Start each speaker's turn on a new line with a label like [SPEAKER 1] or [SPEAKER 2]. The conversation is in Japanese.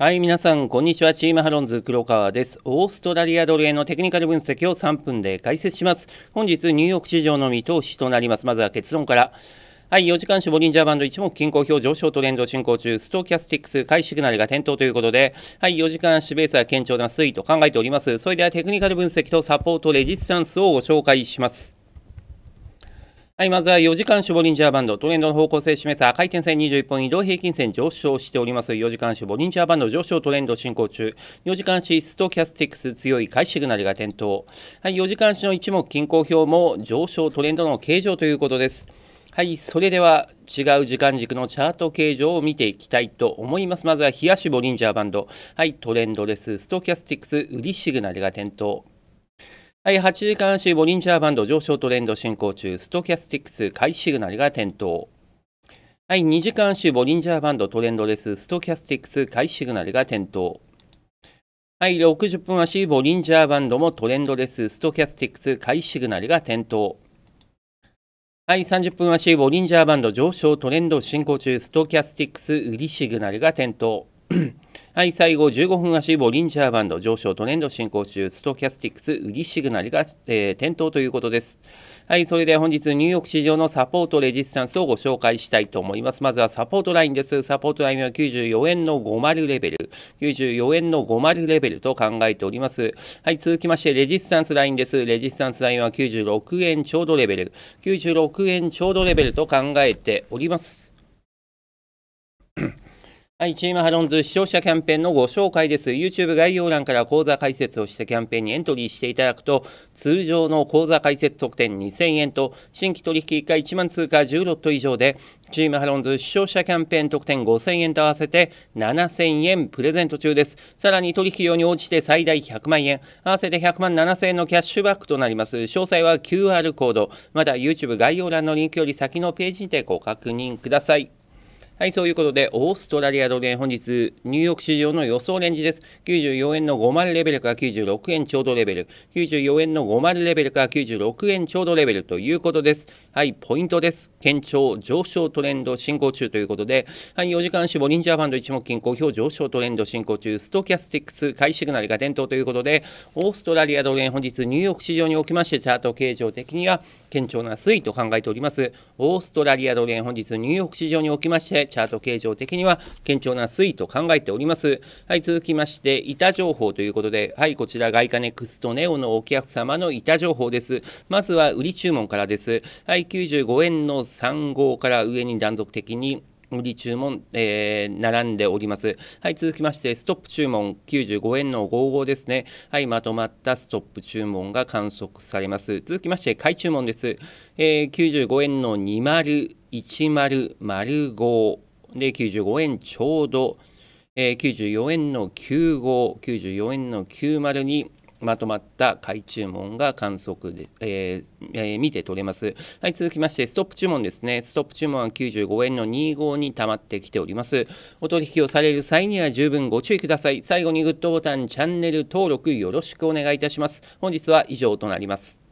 [SPEAKER 1] はい、皆さん、こんにちは。チームハロンズ黒川です。オーストラリアドル円のテクニカル分析を3分で解説します。本日、ニューヨーク市場の見通しとなります。まずは結論から。はい、4時間種ボリンジャーバンド1目均衡表上昇トレンド進行中、ストーキャスティックス回シグナルが点灯ということで、はい、4時間種ベースは堅調な推移と考えております。それではテクニカル分析とサポートレジスタンスをご紹介します。はい、まずは4時間守ボリンジャーバンド、トレンドの方向性示す赤い点線21本移動平均線上昇しております。4時間守ボリンジャーバンド上昇トレンド進行中。4時間指ストキャスティクス強い買いシグナルが点灯。はい、4時間指の一目均衡表も上昇トレンドの形状ということです。はい、それでは違う時間軸のチャート形状を見ていきたいと思います。まずは冷やしボリンジャーバンド。はい、トレンドレス、ストキャスティクス、売りシグナルが点灯。はい、8時間足、ボリンジャーバンド上昇トレンド進行中、ストキャスティックス買いシグナルが点灯。はい、2時間足、ボリンジャーバンドトレンドレス、ストキャスティックス買いシグナルが点灯。はい、60分足、ボリンジャーバンドもトレンドレス、ストキャスティックス買いシグナルが点灯。はい、30分足、ボリンジャーバンド上昇トレンド進行中、ストキャスティックス売りシグナルが点灯。はい、最後15分足ボリンジャーバンド上昇トレンド進行中ストキャスティックス売りシグナルが、えー、点灯ということです。はい、それでは本日ニューヨーク市場のサポートレジスタンスをご紹介したいと思います。まずはサポートラインです。サポートラインは94円の50レベル、94円の50レベルと考えております。はい、続きましてレジスタンスラインです。レジスタンスラインは96円ちょうどレベル、96円ちょうどレベルと考えております。はい、チームハロンズ視聴者キャンペーンのご紹介です。YouTube 概要欄から講座解説をしたキャンペーンにエントリーしていただくと、通常の講座解説特典2000円と、新規取引1回1万通貨10ロット以上で、チームハロンズ視聴者キャンペーン特典5000円と合わせて7000円プレゼント中です。さらに取引用に応じて最大100万円、合わせて100万7000円のキャッシュバックとなります。詳細は QR コード、まだ YouTube 概要欄のリンクより先のページでご確認ください。はい、そういうことで、オーストラリアドル円、本日、ニューヨーク市場の予想レンジです。94円の50レベルから96円ちょうどレベル、94円の50レベルから96円ちょうどレベルということです。はい、ポイントです。堅調、上昇トレンド進行中ということで、はい、4時間足ボリンジャーバンド一目金公表上昇トレンド進行中、ストキャスティックス買いシグナルが点灯ということで、オーストラリアドル円、本日、ニューヨーク市場におきまして、チャート形状的には堅調な推移と考えております。オーストラリアドル円、本日、ニューヨーク市場におきまして、チャート形状的には堅調な推移と考えております。はい、続きまして、板情報ということで、はい、こちら外貨ネクストネオのお客様の板情報です。まずは売り注文からです。はい、95円の3号から上に断続的に無理注文、えー、並んでおります。はい、続きまして、ストップ注文95円の55ですね。はい、まとまったストップ注文が観測されます。続きまして、買い注文です。えー、95円の20、10、05で95円ちょうど。えー、94円の95、94円の902、まとまった買い注文が観測で、えーえー、見て取れます。はい、続きまして、ストップ注文ですね。ストップ注文は95円の25に溜まってきております。お取引をされる際には十分ご注意ください。最後にグッドボタン、チャンネル登録よろしくお願いいたします。本日は以上となります。